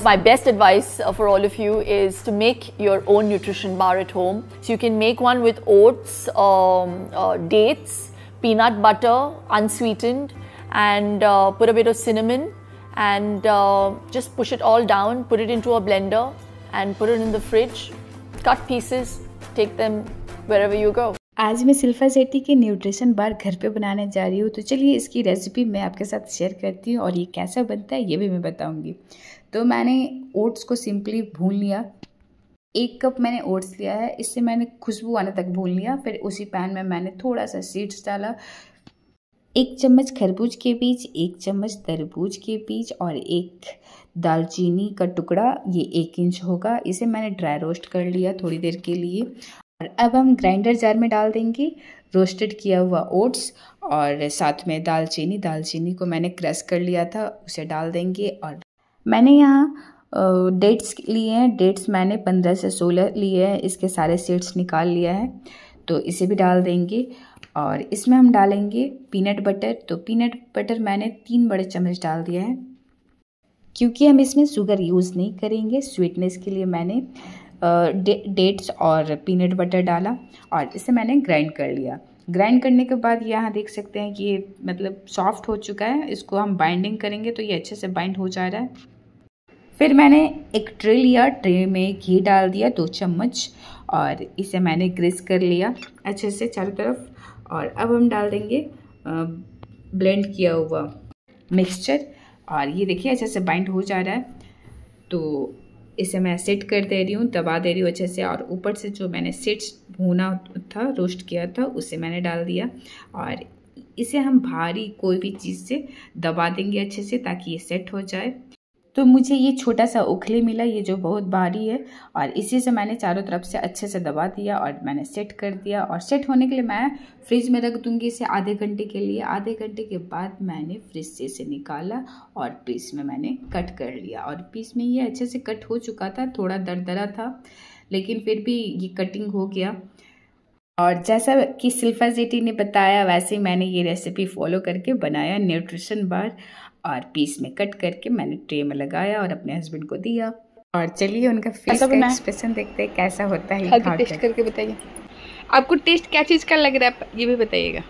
My best advice uh, for all of you is to make your own nutrition bar at home. So you can make one with oats, um, uh, dates, peanut butter, unsweetened, and uh, put a bit of cinnamon and uh, just push it all down, put it into a blender and put it in the fridge. Cut pieces, take them wherever you go. आज मैं सिल्फा सेट्टी के nutrition बार घर पे बनाने जा रही हूँ तो चलिए इसकी रेसिपी मैं आपके साथ शेयर करती हूँ और ये कैसा बनता है ये भी मैं बताऊँगी तो मैंने ओट्स को सिंपली भून लिया एक कप मैंने ओट्स लिया है इससे मैंने खुशबू आने तक भून लिया फिर उसी पैन में मैंने थोड़ा सा सीड्स डाला एक चम्मच खरबूज के बीज एक चम्मच तरबूज के बीज और एक दालचीनी का टुकड़ा ये एक इंच होगा इसे मैंने ड्राई रोस्ट कर लिया थोड़ी देर के लिए और अब हम ग्राइंडर जार में डाल देंगे रोस्टेड किया हुआ ओट्स और साथ में दालचीनी दालचीनी को मैंने क्रश कर लिया था उसे डाल देंगे और मैंने यहाँ डेट्स लिए हैं डेट्स मैंने पंद्रह से सोलह लिए हैं इसके सारे सीड्स निकाल लिया है तो इसे भी डाल देंगे और इसमें हम डालेंगे पीनट बटर तो पीनट बटर मैंने तीन बड़े चम्मच डाल दिया है क्योंकि हम इसमें शुगर यूज़ नहीं करेंगे स्वीटनेस के लिए मैंने डे, डेट्स और पीनट बटर डाला और इसे मैंने ग्राइंड कर लिया ग्राइंड करने के बाद यहाँ देख सकते हैं कि ये मतलब सॉफ्ट हो चुका है इसको हम बाइंडिंग करेंगे तो ये अच्छे से बाइंड हो जा रहा है फिर मैंने एक ट्रे लिया ट्रे में घी डाल दिया दो चम्मच और इसे मैंने ग्रेस कर लिया अच्छे से चारों तरफ और अब हम डाल देंगे ब्लेंड किया हुआ मिक्सचर और ये देखिए अच्छे से बाइंड हो जा रहा है तो इसे मैं सेट कर दे रही हूँ दबा दे रही हूँ अच्छे से और ऊपर से जो मैंने सेट्स भूना था रोस्ट किया था उसे मैंने डाल दिया और इसे हम भारी कोई भी चीज़ से दबा देंगे अच्छे से ताकि ये सेट हो जाए तो मुझे ये छोटा सा उखली मिला ये जो बहुत भारी है और इसी से मैंने चारों तरफ से अच्छे से दबा दिया और मैंने सेट कर दिया और सेट होने के लिए मैं फ्रिज में रख दूँगी इसे आधे घंटे के लिए आधे घंटे के बाद मैंने फ्रिज से इसे निकाला और पीस में मैंने कट कर लिया और पीस में ये अच्छे से कट हो चुका था थोड़ा दर था लेकिन फिर भी ये कटिंग हो गया और जैसा कि सिल्फा जेटी ने बताया वैसे मैंने ये रेसिपी फॉलो करके बनाया न्यूट्रिशन बार और पीस में कट करके मैंने ट्रे में लगाया और अपने हस्बैंड को दिया और चलिए उनका फेस अच्छा, का एक्सप्रेशन देखते हैं कैसा होता है टेस्ट करके बताइए आपको टेस्ट क्या चीज़ का लग रहा है ये भी बताइएगा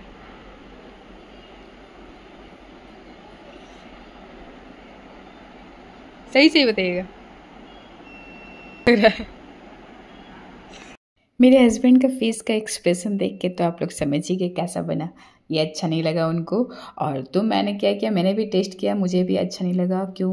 सही सही बताइएगा मेरे हस्बैंड का फेस का एक्सप्रेशन देख के तो आप लोग समझिए कैसा बना ये अच्छा नहीं लगा उनको और तो मैंने क्या किया मैंने भी टेस्ट किया मुझे भी अच्छा नहीं लगा क्यों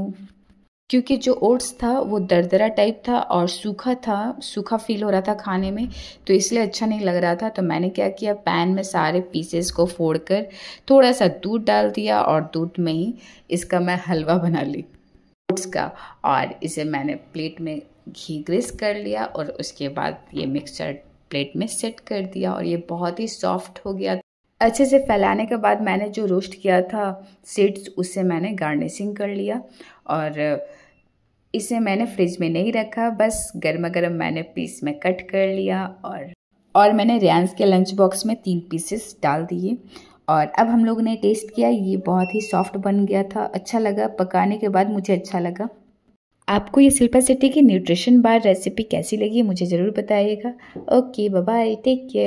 क्योंकि जो ओट्स था वो दरदरा टाइप था और सूखा था सूखा फील हो रहा था खाने में तो इसलिए अच्छा नहीं लग रहा था तो मैंने क्या किया पैन में सारे पीसेस को फोड़ कर थोड़ा सा दूध डाल दिया और दूध में ही इसका मैं हलवा बना ली ओट्स का और इसे मैंने प्लेट में घी ग्रिस कर लिया और उसके बाद ये मिक्सचर प्लेट में सेट कर दिया और ये बहुत ही सॉफ्ट हो गया अच्छे से फैलाने के बाद मैंने जो रोस्ट किया था सीड्स उससे मैंने गार्निशिंग कर लिया और इसे मैंने फ्रिज में नहीं रखा बस गर्मा गर्म मैंने पीस में कट कर लिया और और मैंने रियांस के लंच बॉक्स में तीन पीसेस डाल दिए और अब हम लोग ने टेस्ट किया ये बहुत ही सॉफ्ट बन गया था अच्छा लगा पकाने के बाद मुझे अच्छा लगा आपको ये शिल्पा शेट्टी की न्यूट्रिशन बार रेसिपी कैसी लगी मुझे ज़रूर बताइएगा ओके बाय टेक केयर